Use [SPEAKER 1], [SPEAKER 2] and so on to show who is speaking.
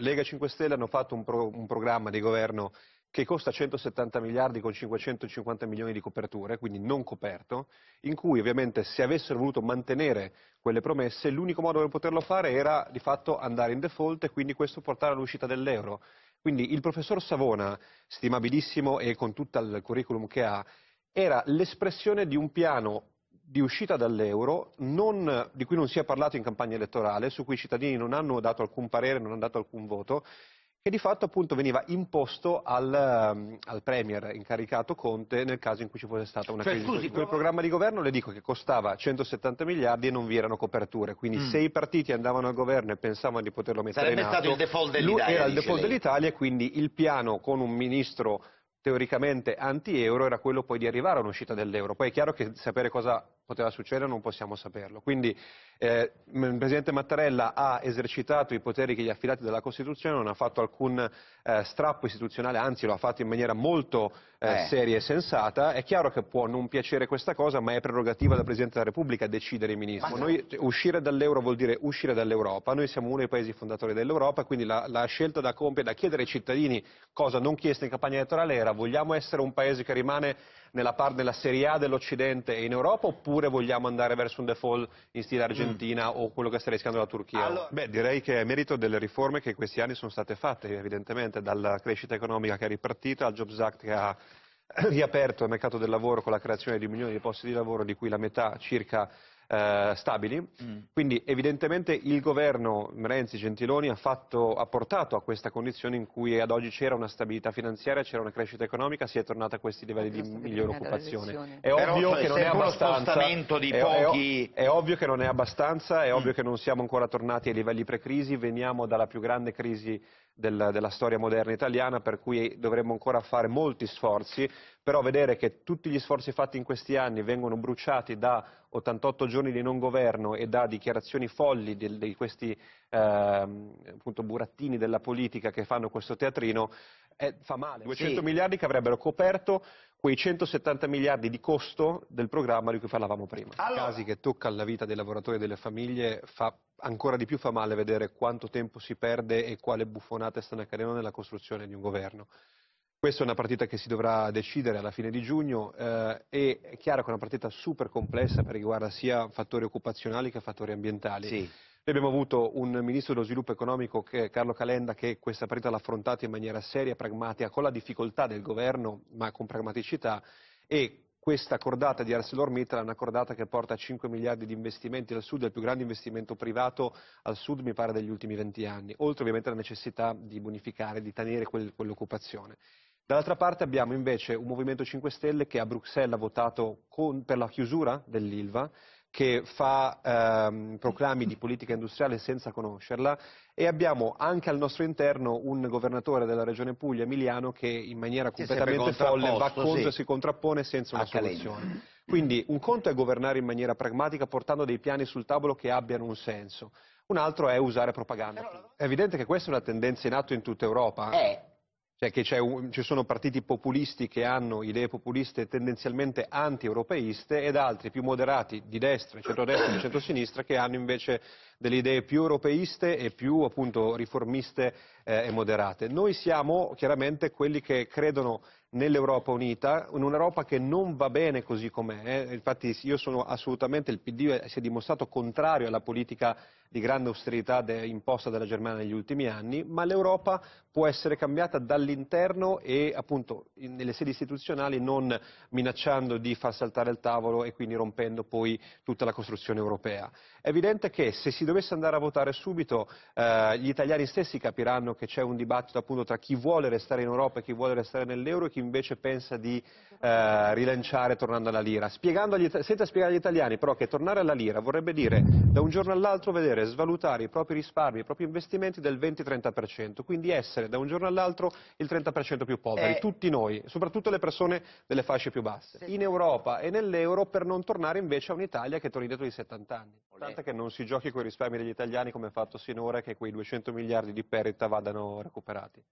[SPEAKER 1] Lega 5 Stelle hanno fatto un, pro, un programma di governo che costa 170 miliardi con 550 milioni di coperture, quindi non coperto, in cui ovviamente se avessero voluto mantenere quelle promesse, l'unico modo per poterlo fare era di fatto andare in default e quindi questo portare all'uscita dell'euro. Quindi il professor Savona, stimabilissimo e con tutto il curriculum che ha, era l'espressione di un piano di uscita dall'euro non, di cui non si è parlato in campagna elettorale, su cui i cittadini non hanno dato alcun parere, non hanno dato alcun voto, che di fatto appunto veniva imposto al, ehm, al Premier incaricato Conte nel caso in cui ci fosse stata una cioè, crisi. Scusi, quel programma di governo le dico che costava 170 miliardi e non vi erano coperture, quindi mm. se i partiti andavano al governo e pensavano di poterlo mettere Sarebbe in atto, stato il default dell'Italia, era il default lei. dell'Italia quindi il piano con un ministro teoricamente anti-euro era quello poi di arrivare a un'uscita dell'euro. Poi è chiaro che sapere cosa poteva succedere non possiamo saperlo. Quindi eh, il Presidente Mattarella ha esercitato i poteri che gli ha affidati dalla Costituzione, non ha fatto alcun eh, strappo istituzionale, anzi lo ha fatto in maniera molto eh, eh, seria e sensata. È chiaro che può non piacere questa cosa, ma è prerogativa del Presidente della Repubblica decidere il ministro. Noi, uscire dall'euro vuol dire uscire dall'Europa, noi siamo uno dei paesi fondatori dell'Europa, quindi la, la scelta da compiere, da chiedere ai cittadini cosa non chiesta in campagna elettorale era vogliamo essere un paese che rimane nella, par- nella Serie A dell'Occidente e in Europa oppure vogliamo andare verso un default in stile Argentina mm. o quello che sta rischiando la Turchia? Allora... Beh, direi che è merito delle riforme che in questi anni sono state fatte, evidentemente, dalla crescita economica che è ripartita al Jobs Act che ha riaperto il mercato del lavoro con la creazione di milioni di posti di lavoro, di cui la metà circa eh, stabili, mm. quindi evidentemente il governo Renzi Gentiloni ha, fatto, ha, portato a questa condizione in cui ad oggi c'era una stabilità finanziaria, c'era una crescita economica, si è tornata a questi livelli di migliore occupazione. È ovvio, Però, è, pochi... è, è ovvio che non è abbastanza, è mm. ovvio che non siamo ancora tornati ai livelli pre-crisi, veniamo dalla più grande crisi della, della storia moderna italiana, per cui dovremmo ancora fare molti sforzi però vedere che tutti gli sforzi fatti in questi anni vengono bruciati da 88 giorni di non governo e da dichiarazioni folli di, di questi eh, burattini della politica che fanno questo teatrino, eh, fa male. 200 sì. miliardi che avrebbero coperto quei 170 miliardi di costo del programma di cui parlavamo prima. Allora. Casi che tocca alla vita dei lavoratori e delle famiglie, fa, ancora di più fa male vedere quanto tempo si perde e quale buffonate stanno accadendo nella costruzione di un governo. Questa è una partita che si dovrà decidere alla fine di giugno eh, e è chiaro che è una partita super complessa perché riguarda sia fattori occupazionali che fattori ambientali. Sì. Noi abbiamo avuto un ministro dello sviluppo economico, che, Carlo Calenda, che questa partita l'ha affrontata in maniera seria, pragmatica, con la difficoltà del governo, ma con pragmaticità e questa cordata di ArcelorMittal è una cordata che porta 5 miliardi di investimenti al sud, è il più grande investimento privato al sud mi pare degli ultimi 20 anni, oltre ovviamente alla necessità di bonificare, di tenere quell'occupazione. Dall'altra parte abbiamo invece un Movimento 5 Stelle che a Bruxelles ha votato con, per la chiusura dell'ILVA, che fa ehm, proclami di politica industriale senza conoscerla e abbiamo anche al nostro interno un governatore della regione Puglia, Emiliano, che in maniera completamente folle va contro e sì. si contrappone senza una soluzione. Quindi un conto è governare in maniera pragmatica portando dei piani sul tavolo che abbiano un senso un altro è usare propaganda. È evidente che questa è una tendenza in atto in tutta Europa. Eh, eh cioè che un, ci sono partiti populisti che hanno idee populiste tendenzialmente anti-europeiste ed altri più moderati di destra, di centrodestra e di centrosinistra che hanno invece delle idee più europeiste e più appunto riformiste eh, e moderate. Noi siamo chiaramente quelli che credono nell'Europa unita, in un'Europa che non va bene così com'è, eh. infatti io sono assolutamente, il PD si è dimostrato contrario alla politica di grande austerità de, imposta dalla Germania negli ultimi anni, ma l'Europa può essere cambiata dall'interno e appunto in, nelle sedi istituzionali non minacciando di far saltare il tavolo e quindi rompendo poi tutta la costruzione europea. È evidente che se si dovesse andare a votare subito eh, gli italiani stessi capiranno che c'è un dibattito appunto tra chi vuole restare in Europa e chi vuole restare nell'euro e chi invece pensa di eh, rilanciare tornando alla lira. Agli, senza spiegare agli italiani però che tornare alla lira vorrebbe dire da un giorno all'altro vedere svalutare i propri risparmi, i propri investimenti del 20-30%, quindi essere da un giorno all'altro il 30% più poveri, eh... tutti noi, soprattutto le persone delle fasce più basse, sì. in Europa e nell'euro per non tornare invece a un'Italia che torni dietro di 70 anni, tanto che non si giochi con i risparmi risparmi degli italiani come fatto sinora che quei 200 miliardi di perdita vadano recuperati.